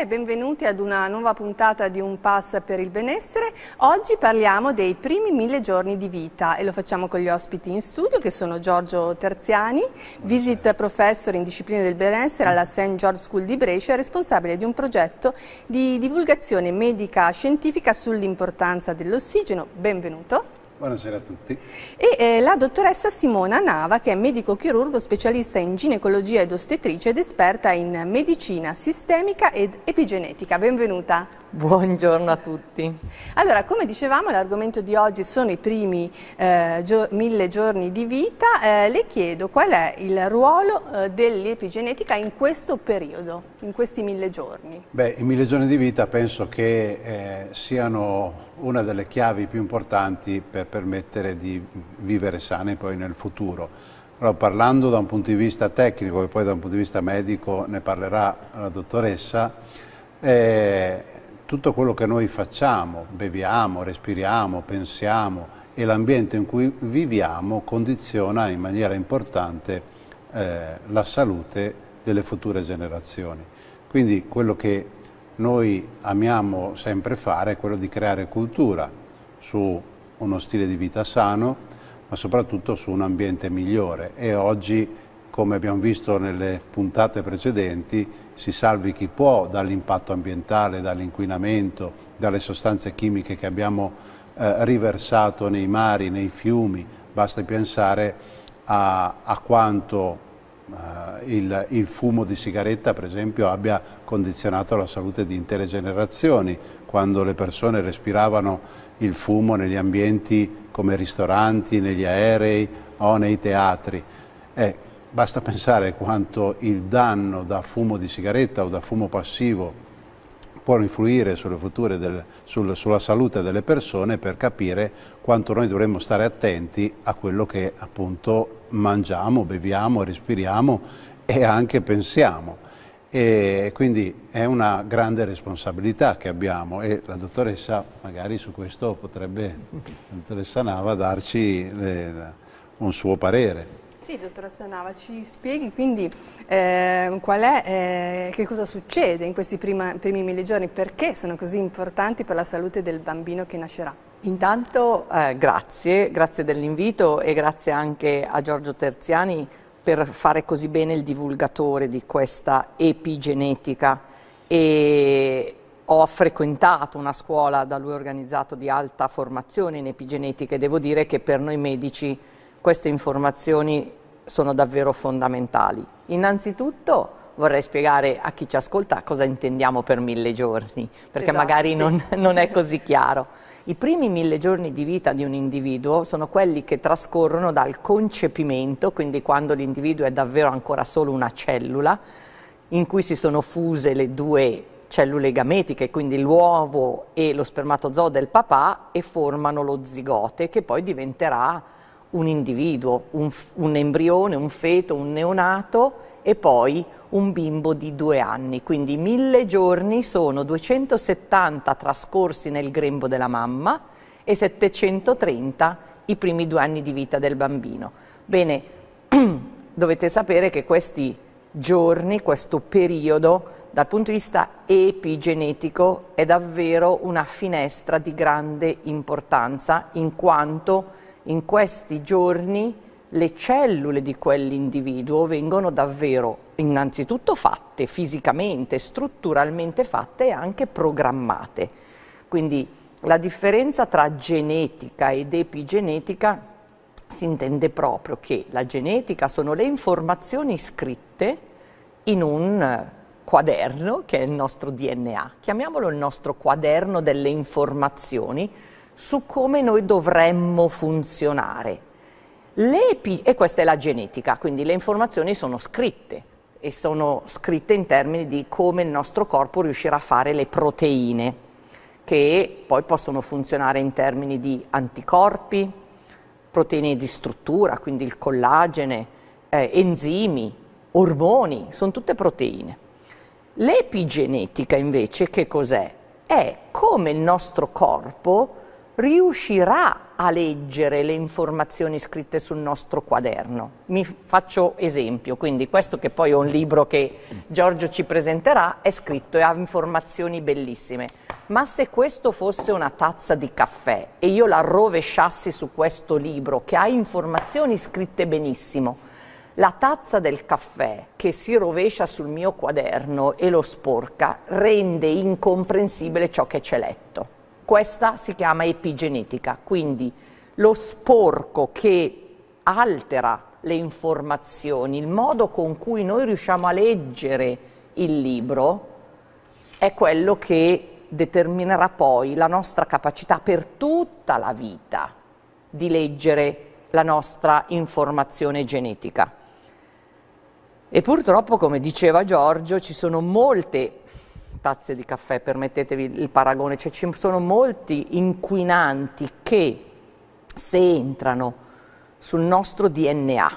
e benvenuti ad una nuova puntata di Un Pass per il Benessere. Oggi parliamo dei primi mille giorni di vita e lo facciamo con gli ospiti in studio che sono Giorgio Terziani, visit professor in discipline del benessere alla St. George School di Brescia, responsabile di un progetto di divulgazione medica scientifica sull'importanza dell'ossigeno. Benvenuto. Buonasera a tutti. E eh, la dottoressa Simona Nava, che è medico chirurgo specialista in ginecologia ed ostetrice ed esperta in medicina sistemica ed epigenetica. Benvenuta. Buongiorno a tutti. Allora, come dicevamo, l'argomento di oggi sono i primi eh, gio mille giorni di vita. Eh, le chiedo qual è il ruolo eh, dell'epigenetica in questo periodo, in questi mille giorni? Beh, i mille giorni di vita penso che eh, siano una delle chiavi più importanti per permettere di vivere sani poi nel futuro. Però parlando da un punto di vista tecnico e poi da un punto di vista medico ne parlerà la dottoressa, eh, tutto quello che noi facciamo, beviamo, respiriamo, pensiamo e l'ambiente in cui viviamo condiziona in maniera importante eh, la salute delle future generazioni. Quindi quello che noi amiamo sempre fare è quello di creare cultura su uno stile di vita sano, ma soprattutto su un ambiente migliore e oggi, come abbiamo visto nelle puntate precedenti, si salvi chi può dall'impatto ambientale, dall'inquinamento, dalle sostanze chimiche che abbiamo eh, riversato nei mari, nei fiumi, basta pensare a, a quanto eh, il, il, fumo di sigaretta per esempio abbia condizionato la salute di intere generazioni, quando le persone respiravano il fumo negli ambienti come ristoranti, negli aerei o nei teatri. Eh, basta pensare quanto il danno da fumo di sigaretta o da fumo passivo può influire del, sul, sulla salute delle persone per capire quanto noi dovremmo stare attenti a quello che appunto mangiamo, beviamo, respiriamo e anche pensiamo. E quindi è una grande responsabilità che abbiamo e la dottoressa magari su questo potrebbe, la dottoressa Nava, darci le, un suo parere. Sì, dottoressa Nava, ci spieghi quindi eh, qual è, eh, che cosa succede in questi prima, primi mille giorni, perché sono così importanti per la salute del bambino che nascerà? Intanto eh, grazie, grazie dell'invito e grazie anche a Giorgio Terziani per fare così bene il divulgatore di questa epigenetica e ho frequentato una scuola da lui organizzata di alta formazione in epigenetica e devo dire che per noi medici queste informazioni sono davvero fondamentali. Innanzitutto vorrei spiegare a chi ci ascolta cosa intendiamo per mille giorni, perché esatto, magari sì. non, non è così chiaro. I primi mille giorni di vita di un individuo sono quelli che trascorrono dal concepimento, quindi quando l'individuo è davvero ancora solo una cellula, in cui si sono fuse le due cellule gametiche, quindi l'uovo e lo spermatozoo del papà, e formano lo zigote, che poi diventerà un individuo, un, un embrione, un feto, un neonato e poi un bimbo di due anni. Quindi mille giorni sono 270 trascorsi nel grembo della mamma e 730 i primi due anni di vita del bambino. Bene, dovete sapere che questi giorni, questo periodo, dal punto di vista epigenetico, è davvero una finestra di grande importanza in quanto in questi giorni le cellule di quell'individuo vengono davvero innanzitutto fatte fisicamente, strutturalmente fatte e anche programmate. Quindi la differenza tra genetica ed epigenetica si intende proprio che la genetica sono le informazioni scritte in un quaderno che è il nostro DNA. Chiamiamolo il nostro quaderno delle informazioni su come noi dovremmo funzionare. Epi, e questa è la genetica, quindi le informazioni sono scritte e sono scritte in termini di come il nostro corpo riuscirà a fare le proteine che poi possono funzionare in termini di anticorpi, proteine di struttura, quindi il collagene, eh, enzimi, ormoni, sono tutte proteine. L'epigenetica invece che cos'è? È come il nostro corpo riuscirà a leggere le informazioni scritte sul nostro quaderno. Mi faccio esempio, quindi questo che poi è un libro che Giorgio ci presenterà è scritto e ha informazioni bellissime, ma se questo fosse una tazza di caffè e io la rovesciassi su questo libro che ha informazioni scritte benissimo, la tazza del caffè che si rovescia sul mio quaderno e lo sporca rende incomprensibile ciò che c'è letto. Questa si chiama epigenetica, quindi lo sporco che altera le informazioni, il modo con cui noi riusciamo a leggere il libro è quello che determinerà poi la nostra capacità per tutta la vita di leggere la nostra informazione genetica. E purtroppo, come diceva Giorgio, ci sono molte tazze di caffè, permettetevi il paragone, cioè ci sono molti inquinanti che se entrano sul nostro DNA,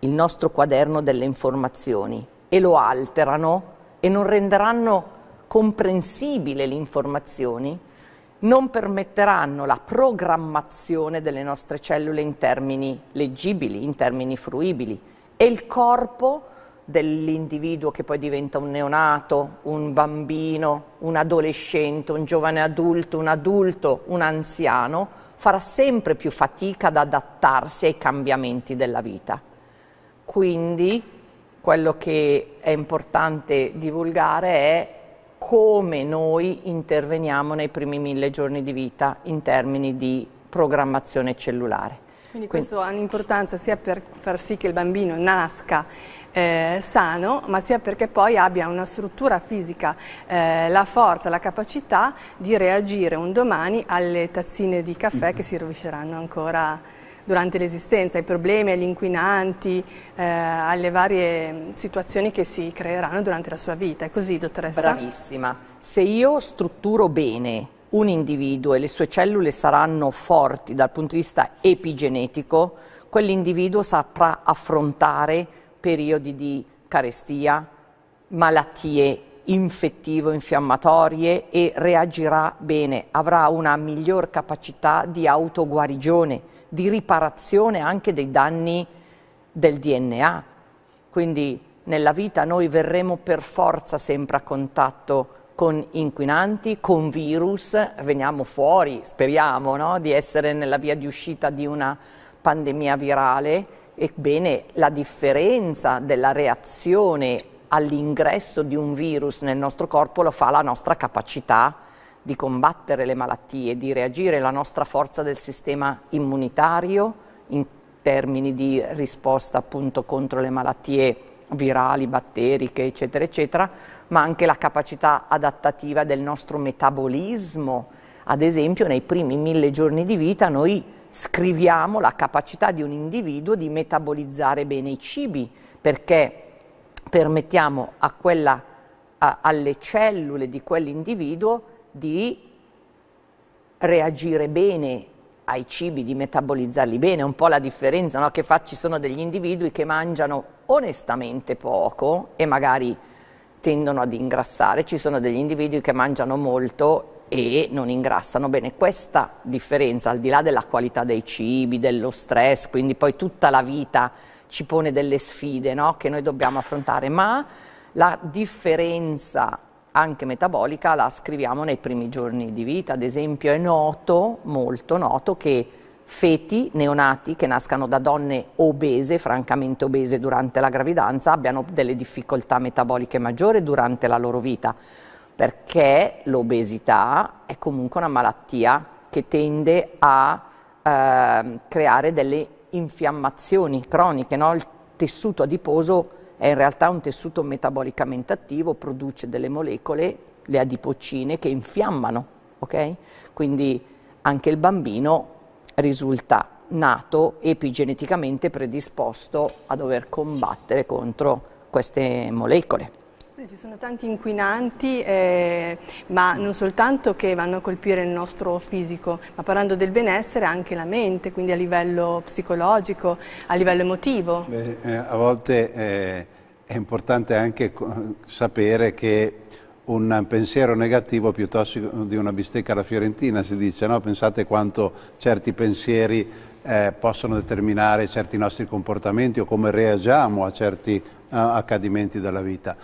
il nostro quaderno delle informazioni, e lo alterano e non renderanno comprensibile le informazioni, non permetteranno la programmazione delle nostre cellule in termini leggibili, in termini fruibili e il corpo dell'individuo che poi diventa un neonato, un bambino, un adolescente, un giovane adulto, un adulto, un anziano, farà sempre più fatica ad adattarsi ai cambiamenti della vita. Quindi quello che è importante divulgare è come noi interveniamo nei primi mille giorni di vita in termini di programmazione cellulare. Quindi questo ha un'importanza sia per far sì che il bambino nasca eh, sano, ma sia perché poi abbia una struttura fisica, eh, la forza, la capacità di reagire un domani alle tazzine di caffè che si rovesceranno ancora durante l'esistenza, ai problemi, agli inquinanti, eh, alle varie situazioni che si creeranno durante la sua vita. È così, dottoressa? Bravissima. Se io strutturo bene un individuo e le sue cellule saranno forti dal punto di vista epigenetico, quell'individuo saprà affrontare periodi di carestia, malattie infettivo-infiammatorie e reagirà bene, avrà una miglior capacità di autoguarigione, di riparazione anche dei danni del DNA. Quindi nella vita noi verremo per forza sempre a contatto con inquinanti, con virus, veniamo fuori, speriamo no? di essere nella via di uscita di una pandemia virale, ebbene la differenza della reazione all'ingresso di un virus nel nostro corpo lo fa la nostra capacità di combattere le malattie, di reagire, la nostra forza del sistema immunitario in termini di risposta appunto contro le malattie virali, batteriche, eccetera, eccetera, ma anche la capacità adattativa del nostro metabolismo. Ad esempio, nei primi mille giorni di vita noi scriviamo la capacità di un individuo di metabolizzare bene i cibi, perché permettiamo a quella, a, alle cellule di quell'individuo di reagire bene ai cibi di metabolizzarli bene, un po' la differenza no? che fa, ci sono degli individui che mangiano onestamente poco e magari tendono ad ingrassare, ci sono degli individui che mangiano molto e non ingrassano bene. Questa differenza, al di là della qualità dei cibi, dello stress, quindi poi tutta la vita ci pone delle sfide no? che noi dobbiamo affrontare, ma la differenza anche metabolica la scriviamo nei primi giorni di vita. Ad esempio è noto, molto noto, che feti neonati che nascano da donne obese, francamente obese durante la gravidanza, abbiano delle difficoltà metaboliche maggiori durante la loro vita, perché l'obesità è comunque una malattia che tende a eh, creare delle infiammazioni croniche, no? il tessuto adiposo è in realtà un tessuto metabolicamente attivo, produce delle molecole, le adipocine, che infiammano, okay? Quindi anche il bambino risulta nato epigeneticamente predisposto a dover combattere contro queste molecole. Ci sono tanti inquinanti, eh, ma non soltanto che vanno a colpire il nostro fisico, ma parlando del benessere anche la mente, quindi a livello psicologico, a livello emotivo. Beh, eh, a volte eh, è importante anche sapere che un pensiero negativo piuttosto tossico di una bistecca alla fiorentina, si dice, no? Pensate quanto certi pensieri eh, possono determinare certi nostri comportamenti o come reagiamo a certi eh, accadimenti della vita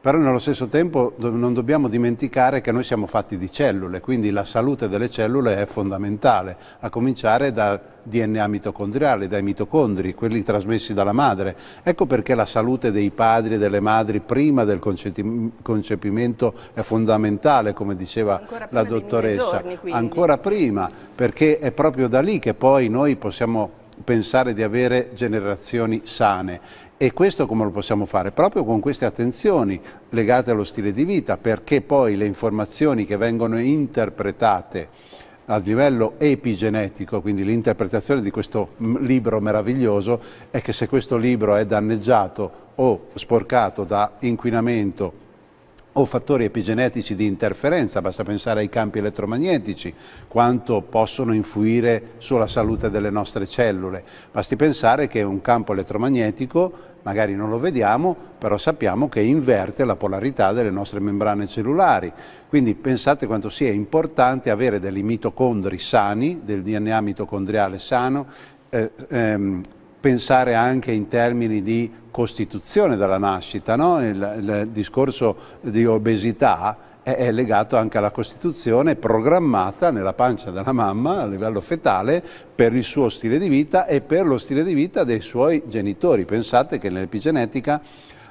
però nello stesso tempo non dobbiamo dimenticare che noi siamo fatti di cellule, quindi la salute delle cellule è fondamentale, a cominciare da DNA mitocondriale, dai mitocondri, quelli trasmessi dalla madre. Ecco perché la salute dei padri e delle madri prima del concepimento è fondamentale, come diceva la dottoressa, giorni, ancora prima, perché è proprio da lì che poi noi possiamo pensare di avere generazioni sane e questo come lo possiamo fare? Proprio con queste attenzioni legate allo stile di vita, perché poi le informazioni che vengono interpretate a livello epigenetico, quindi l'interpretazione di questo libro meraviglioso, è che se questo libro è danneggiato o sporcato da inquinamento o fattori epigenetici di interferenza, basta pensare ai campi elettromagnetici, quanto possono influire sulla salute delle nostre cellule. Basti pensare che un campo elettromagnetico, magari non lo vediamo, però sappiamo che inverte la polarità delle nostre membrane cellulari. Quindi pensate quanto sia importante avere dei mitocondri sani, del DNA mitocondriale sano, eh, ehm, pensare anche in termini di costituzione della nascita, no? il, il discorso di obesità è legato anche alla Costituzione programmata nella pancia della mamma a livello fetale per il suo stile di vita e per lo stile di vita dei suoi genitori. Pensate che nell'epigenetica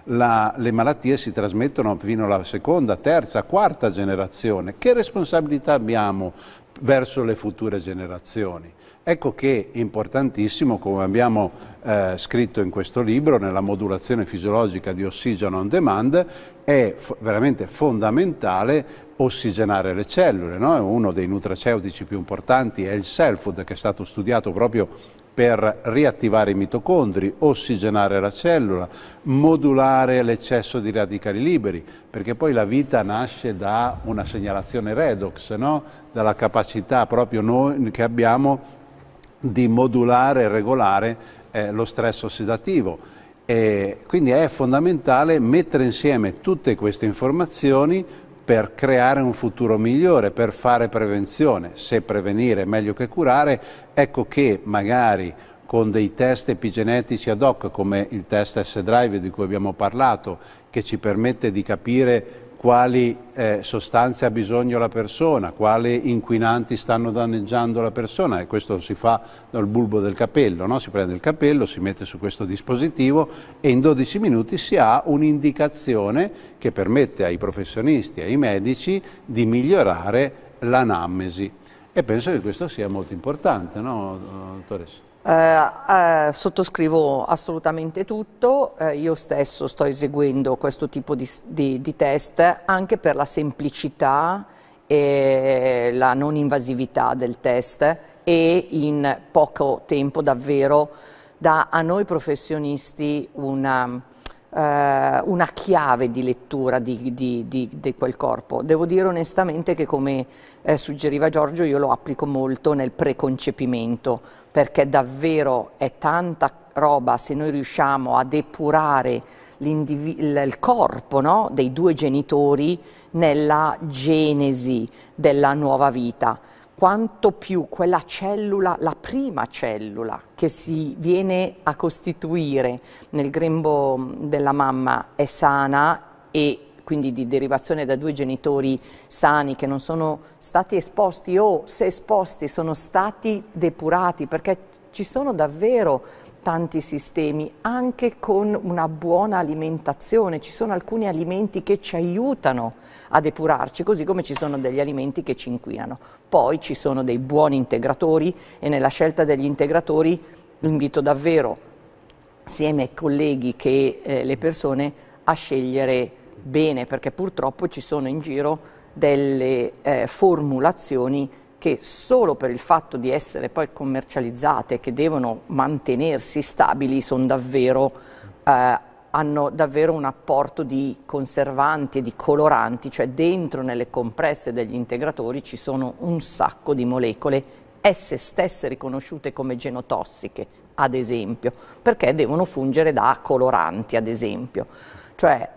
la, le malattie si trasmettono fino alla seconda, terza, quarta generazione. Che responsabilità abbiamo verso le future generazioni? Ecco che è importantissimo, come abbiamo eh, scritto in questo libro, nella modulazione fisiologica di ossigeno on demand, è veramente fondamentale ossigenare le cellule. No? Uno dei nutraceutici più importanti è il self-food, che è stato studiato proprio per riattivare i mitocondri, ossigenare la cellula, modulare l'eccesso di radicali liberi, perché poi la vita nasce da una segnalazione redox, no? dalla capacità proprio noi che abbiamo di modulare e regolare eh, lo stress ossidativo. E quindi è fondamentale mettere insieme tutte queste informazioni per creare un futuro migliore, per fare prevenzione. Se prevenire è meglio che curare, ecco che magari con dei test epigenetici ad hoc come il test S-Drive di cui abbiamo parlato, che ci permette di capire quali eh, sostanze ha bisogno la persona, quali inquinanti stanno danneggiando la persona e questo si fa dal bulbo del capello, no? si prende il capello, si mette su questo dispositivo e in 12 minuti si ha un'indicazione che permette ai professionisti, ai medici di migliorare l'anamnesi e penso che questo sia molto importante, no, dottoressa? Eh, eh, sottoscrivo assolutamente tutto, eh, io stesso sto eseguendo questo tipo di, di, di test anche per la semplicità e la non invasività del test e in poco tempo davvero dà a noi professionisti una eh, una chiave di lettura di, di, di, di, quel corpo. Devo dire onestamente che come eh, suggeriva Giorgio io lo applico molto nel preconcepimento perché davvero è tanta roba se noi riusciamo a depurare il corpo no? dei due genitori nella genesi della nuova vita quanto più quella cellula, la prima cellula che si viene a costituire nel grembo mm, della mamma è sana e quindi di derivazione da due genitori sani che non sono stati esposti o se esposti sono stati depurati perché ci sono davvero tanti sistemi, anche con una buona alimentazione. Ci sono alcuni alimenti che ci aiutano a depurarci, così come ci sono degli alimenti che ci inquinano. Poi ci sono dei buoni integratori e nella scelta degli integratori invito davvero insieme ai colleghi che eh, le persone a scegliere bene, perché purtroppo ci sono in giro delle eh, formulazioni che solo per il fatto di essere poi commercializzate, che devono mantenersi stabili, davvero, eh, hanno davvero un apporto di conservanti e di coloranti, cioè dentro nelle compresse degli integratori ci sono un sacco di molecole, esse stesse riconosciute come genotossiche, ad esempio, perché devono fungere da coloranti, ad esempio. Cioè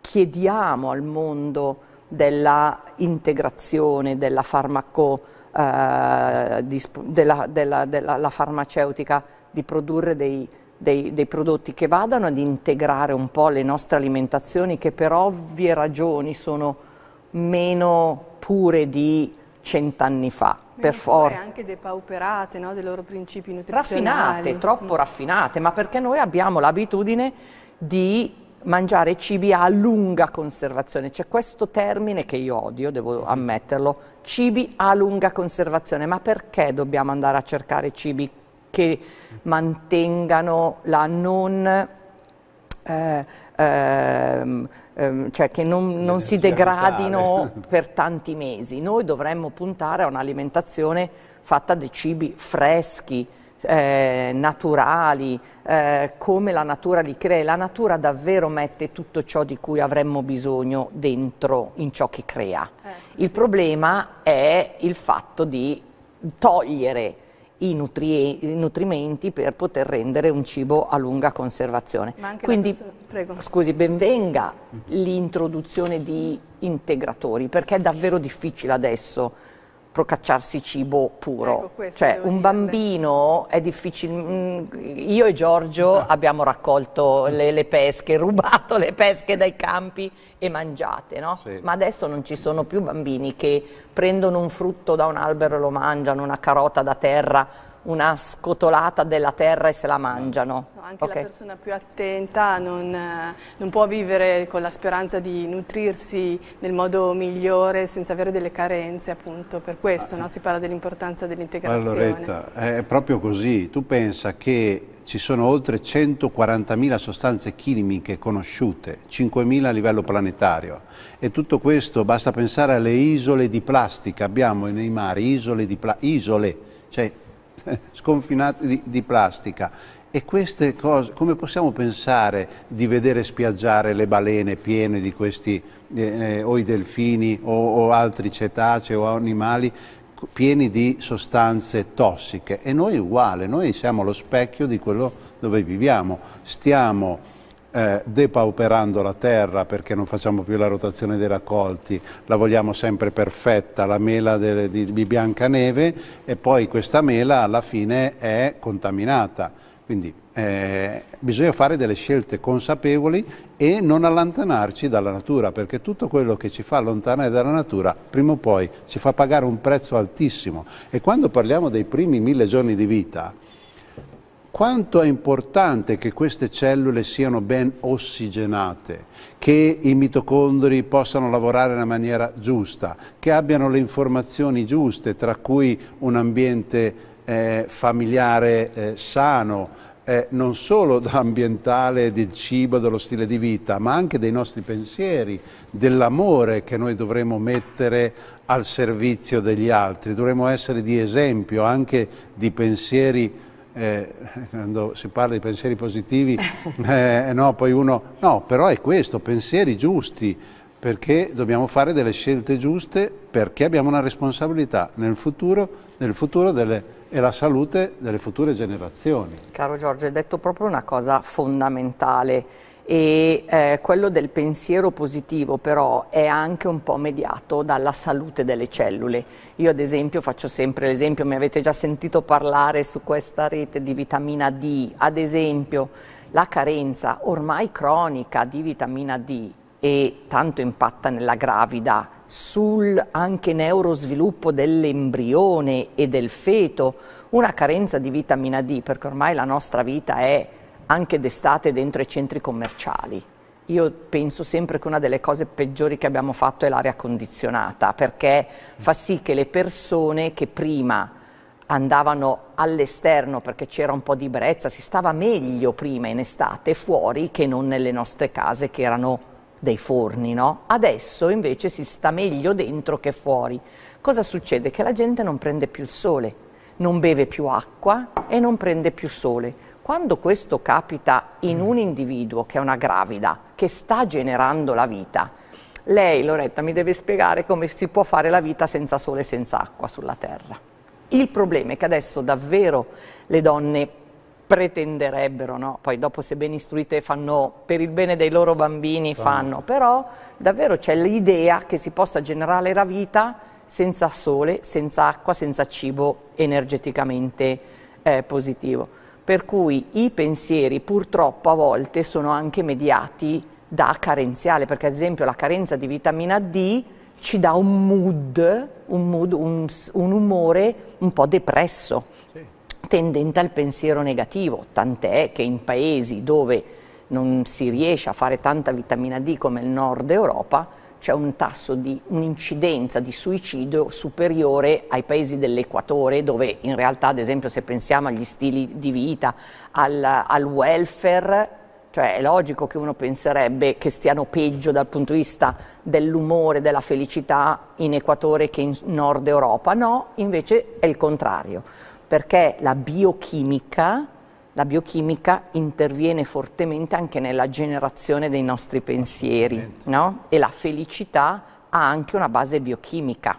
chiediamo al mondo della integrazione della, farmaco, eh, della, della, della farmaceutica di produrre dei, dei, dei, prodotti che vadano ad integrare un po' le nostre alimentazioni che per ovvie ragioni sono meno pure di cent'anni fa. Meno per forza. anche depauperate no? dei loro principi nutrizionali. Raffinate, troppo mm. raffinate, ma perché noi abbiamo l'abitudine di mangiare cibi a lunga conservazione. C'è questo termine che io odio, devo ammetterlo, cibi a lunga conservazione. Ma perché dobbiamo andare a cercare cibi che mantengano la non... Eh, ehm, ehm cioè che non, non si degradino per tanti mesi. Noi dovremmo puntare a un'alimentazione fatta di cibi freschi, eh, naturali, eh, come la natura li crea. La natura davvero mette tutto ciò di cui avremmo bisogno dentro in ciò che crea. Eh, il sì. problema è il fatto di togliere i, nutri i, nutrimenti per poter rendere un cibo a lunga conservazione. Quindi, scusi, benvenga l'introduzione di integratori, perché è davvero difficile adesso procacciarsi cibo puro. Ecco, cioè, un bambino è difficile. Mm, io e Giorgio no. Ah. abbiamo raccolto le, le, pesche, rubato le pesche dai campi e mangiate, no? Sì. Ma adesso non ci sono più bambini che prendono un frutto da un albero e lo mangiano, una carota da terra una scotolata della terra e se la mangiano. No, anche okay. la persona più attenta non, eh, non, può vivere con la speranza di nutrirsi nel modo migliore senza avere delle carenze, appunto per questo ah. no? si parla dell'importanza dell'integrazione. Allora, Loretta, è proprio così, tu pensa che ci sono oltre 140.000 sostanze chimiche conosciute, 5.000 a livello planetario e tutto questo basta pensare alle isole di plastica, abbiamo nei mari isole di plastica, isole, cioè sconfinati di, di plastica. E queste cose, come possiamo pensare di vedere spiaggiare le balene piene di questi, eh, eh o i delfini o, o altri cetacei o animali pieni di sostanze tossiche? E noi uguale, noi siamo lo specchio di quello dove viviamo. Stiamo eh, depauperando la terra perché non facciamo più la rotazione dei raccolti, la vogliamo sempre perfetta, la mela de, di, di Biancaneve e poi questa mela alla fine è contaminata. Quindi eh, bisogna fare delle scelte consapevoli e non allontanarci dalla natura, perché tutto quello che ci fa allontanare dalla natura, prima o poi, ci fa pagare un prezzo altissimo. E quando parliamo dei primi mille giorni di vita, quanto è importante che queste cellule siano ben ossigenate, che i mitocondri possano lavorare in maniera giusta, che abbiano le informazioni giuste, tra cui un ambiente eh, familiare eh, sano, eh, non solo ambientale, del cibo, dello stile di vita, ma anche dei nostri pensieri, dell'amore che noi dovremmo mettere al servizio degli altri, dovremmo essere di esempio anche di pensieri eh, quando si parla di pensieri positivi, eh, no, poi uno, no, però è questo, pensieri giusti, perché dobbiamo fare delle scelte giuste, perché abbiamo una responsabilità nel futuro, nel futuro delle, e la salute delle future generazioni. Caro Giorgio, hai detto proprio una cosa fondamentale, e eh, quello del pensiero positivo però è anche un po' mediato dalla salute delle cellule. Io ad esempio faccio sempre l'esempio, mi avete già sentito parlare su questa rete di vitamina D, ad esempio la carenza ormai cronica di vitamina D e tanto impatta nella gravida sul anche neurosviluppo dell'embrione e del feto, una carenza di vitamina D perché ormai la nostra vita è anche d'estate dentro i centri commerciali. Io penso sempre che una delle cose peggiori che abbiamo fatto è l'aria condizionata, perché fa sì che le persone che prima andavano all'esterno perché c'era un po' di brezza, si stava meglio prima in estate fuori che non nelle nostre case che erano dei forni, no? Adesso invece si sta meglio dentro che fuori. Cosa succede? Che la gente non prende più il sole, non beve più acqua e non prende più sole. Quando questo capita in un mm. individuo che è una gravida, che sta generando la vita, lei, Loretta, mi deve spiegare come si può fare la vita senza sole e senza acqua sulla Terra. Il problema è che adesso davvero le donne pretenderebbero, no? poi dopo se ben istruite fanno per il bene dei loro bambini, fanno, però davvero c'è l'idea che si possa generare la vita senza sole, senza acqua, senza cibo energeticamente eh, positivo per cui i pensieri purtroppo a volte sono anche mediati da carenziale, perché ad esempio la carenza di vitamina D ci dà un mood, un, mood, un, un umore un po' depresso, sì. tendente al pensiero negativo, tant'è che in paesi dove non si riesce a fare tanta vitamina D come il nord Europa, c'è un tasso di un'incidenza di suicidio superiore ai paesi dell'Equatore, dove in realtà, ad esempio, se pensiamo agli stili di vita, al, al welfare, cioè è logico che uno penserebbe che stiano peggio dal punto di vista dell'umore, della felicità in Equatore che in Nord Europa, no, invece è il contrario, perché la biochimica la biochimica interviene fortemente anche nella generazione dei nostri pensieri no? e la felicità ha anche una base biochimica.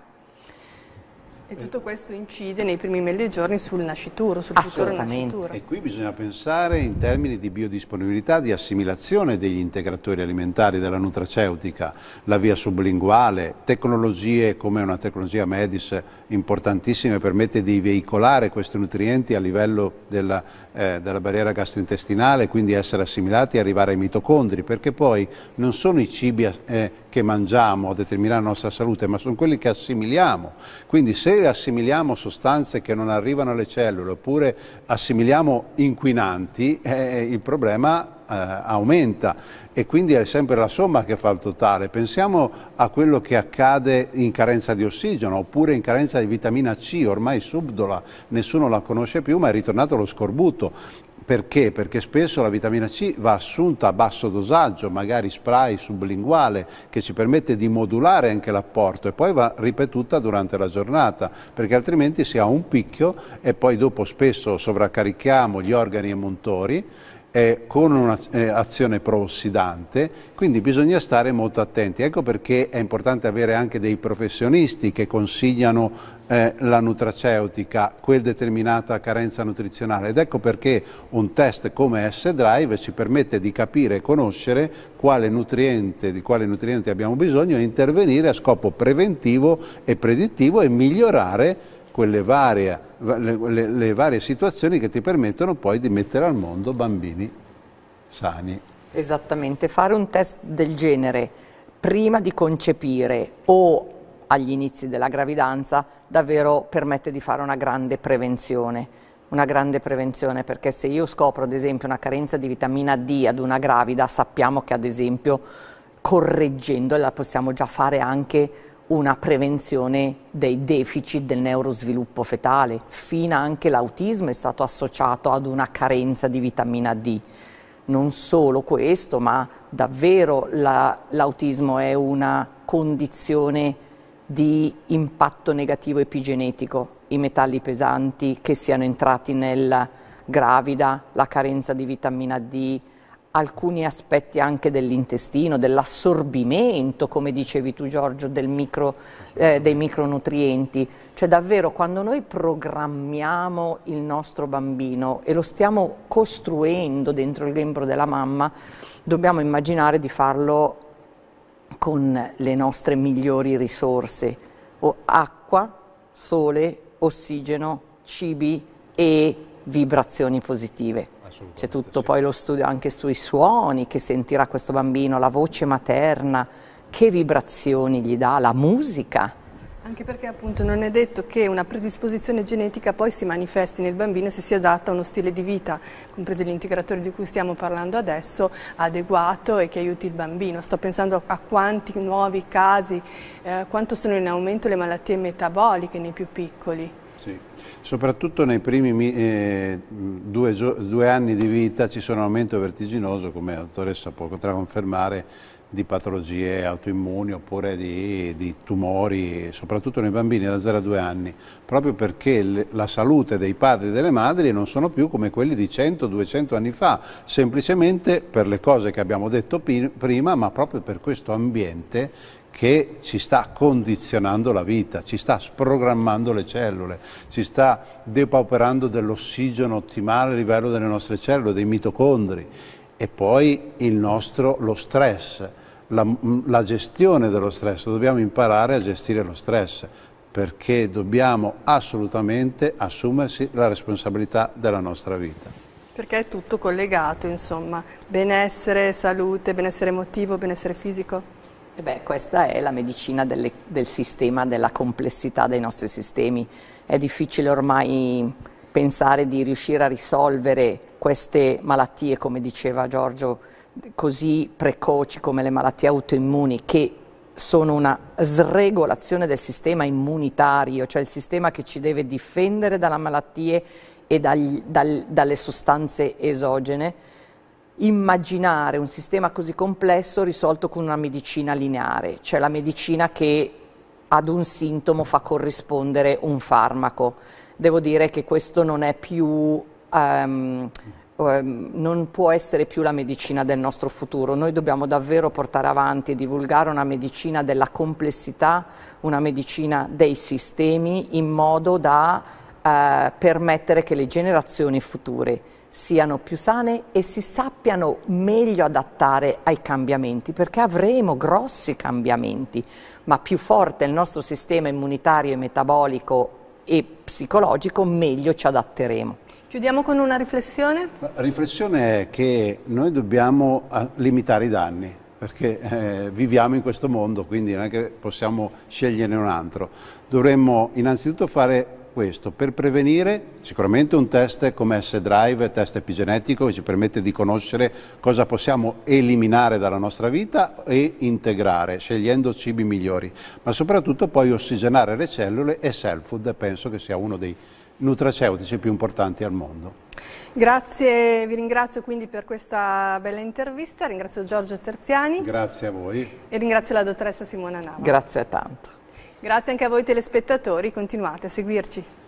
E tutto questo incide nei primi mille giorni sul nascituro, sul futuro nascituro. E qui bisogna pensare in termini di biodisponibilità, di assimilazione degli integratori alimentari, della nutraceutica, la via sublinguale, tecnologie come una tecnologia Medis importantissima che permette di veicolare questi nutrienti a livello della, eh, della barriera gastrointestinale, quindi essere assimilati e arrivare ai mitocondri, perché poi non sono i cibi eh, che mangiamo a determinare la nostra salute, ma sono quelli che assimiliamo. Quindi se assimiliamo sostanze che non arrivano alle cellule oppure assimiliamo inquinanti, eh, il problema eh, aumenta e quindi è sempre la somma che fa il totale. Pensiamo a quello che accade in carenza di ossigeno oppure in carenza di vitamina C, ormai subdola, nessuno la conosce più, ma è ritornato lo scorbuto. Perché? Perché spesso la vitamina C va assunta a basso dosaggio, magari spray sublinguale, che ci permette di modulare anche l'apporto e poi va ripetuta durante la giornata, perché altrimenti si ha un picchio e poi dopo spesso sovraccarichiamo gli organi e emuntori eh, con un'azione eh, proossidante, quindi bisogna stare molto attenti. Ecco perché è importante avere anche dei professionisti che consigliano eh, la nutraceutica, quel determinata carenza nutrizionale ed ecco perché un test come S-Drive ci permette di capire e conoscere quale nutriente, di quale nutriente abbiamo bisogno e intervenire a scopo preventivo e predittivo e migliorare quelle varie, le, le, varie situazioni che ti permettono poi di mettere al mondo bambini sani. Esattamente, fare un test del genere prima di concepire o agli inizi della gravidanza davvero permette di fare una grande prevenzione una grande prevenzione perché se io scopro ad esempio una carenza di vitamina D ad una gravida sappiamo che ad esempio correggendola possiamo già fare anche una prevenzione dei deficit del neurosviluppo fetale, fino anche l'autismo è stato associato ad una carenza di vitamina D. Non solo questo, ma davvero l'autismo la, è una condizione di impatto negativo epigenetico, i metalli pesanti che siano entrati nel gravida, la carenza di vitamina D, alcuni aspetti anche dell'intestino, dell'assorbimento, come dicevi tu Giorgio, micro, eh, dei micronutrienti. Cioè davvero quando noi programmiamo il nostro bambino e lo stiamo costruendo dentro il membro della mamma, dobbiamo immaginare di farlo con le nostre migliori risorse, acqua, sole, ossigeno, cibi e vibrazioni positive. C'è tutto sì. poi lo studio anche sui suoni che sentirà questo bambino, la voce materna, che vibrazioni gli dà, la musica anche perché appunto non è detto che una predisposizione genetica poi si manifesti nel bambino se si adatta a uno stile di vita, compreso l'integratore di cui stiamo parlando adesso, adeguato e che aiuti il bambino. Sto pensando a quanti nuovi casi, eh, quanto sono in aumento le malattie metaboliche nei più piccoli. Sì. Soprattutto nei primi eh, due, due anni di vita ci sono un aumento vertiginoso, come la dottoressa può confermare, di patologie autoimmuni oppure di, di, tumori, soprattutto nei bambini da 0 a 2 anni, proprio perché la salute dei padri e delle madri non sono più come quelli di 100-200 anni fa, semplicemente per le cose che abbiamo detto prima, ma proprio per questo ambiente che ci sta condizionando la vita, ci sta sprogrammando le cellule, ci sta depauperando dell'ossigeno ottimale a livello delle nostre cellule, dei mitocondri e poi nostro, lo stress la, la gestione dello stress, dobbiamo imparare a gestire lo stress perché dobbiamo assolutamente assumersi la responsabilità della nostra vita. Perché è tutto collegato, insomma, benessere, salute, benessere emotivo, benessere fisico? Eh beh, questa è la medicina delle, del sistema, della complessità dei nostri sistemi. È difficile ormai pensare di riuscire a risolvere queste malattie, come diceva Giorgio, così precoci come le malattie autoimmuni che sono una sregolazione del sistema immunitario, cioè il sistema che ci deve difendere dalle malattie e dagli, dal, dalle sostanze esogene, immaginare un sistema così complesso risolto con una medicina lineare, cioè la medicina che ad un sintomo fa corrispondere un farmaco. Devo dire che questo non è più Um, Ehm, non può essere più la medicina del nostro futuro. Noi dobbiamo davvero portare avanti e divulgare una medicina della complessità, una medicina dei sistemi in modo da eh, permettere che le generazioni future siano più sane e si sappiano meglio adattare ai cambiamenti, perché avremo grossi cambiamenti, ma più forte il nostro sistema immunitario e metabolico e psicologico, meglio ci adatteremo. Chiudiamo con una riflessione? La riflessione è che noi dobbiamo ah, limitare i danni perché eh, viviamo in questo mondo, quindi non è che possiamo sceglierne un altro. Dovremmo innanzitutto fare questo, per prevenire sicuramente un test come S-Drive, test epigenetico, che ci permette di conoscere cosa possiamo eliminare dalla nostra vita e integrare, scegliendo cibi migliori, ma soprattutto poi ossigenare le cellule e self-food penso che sia uno dei nutraceutici più importanti al mondo. Grazie, vi ringrazio quindi per questa bella intervista, ringrazio Giorgio Terziani. Grazie a voi. E ringrazio la dottoressa Simona Nava. Grazie tanto. Grazie anche a voi telespettatori, continuate a seguirci.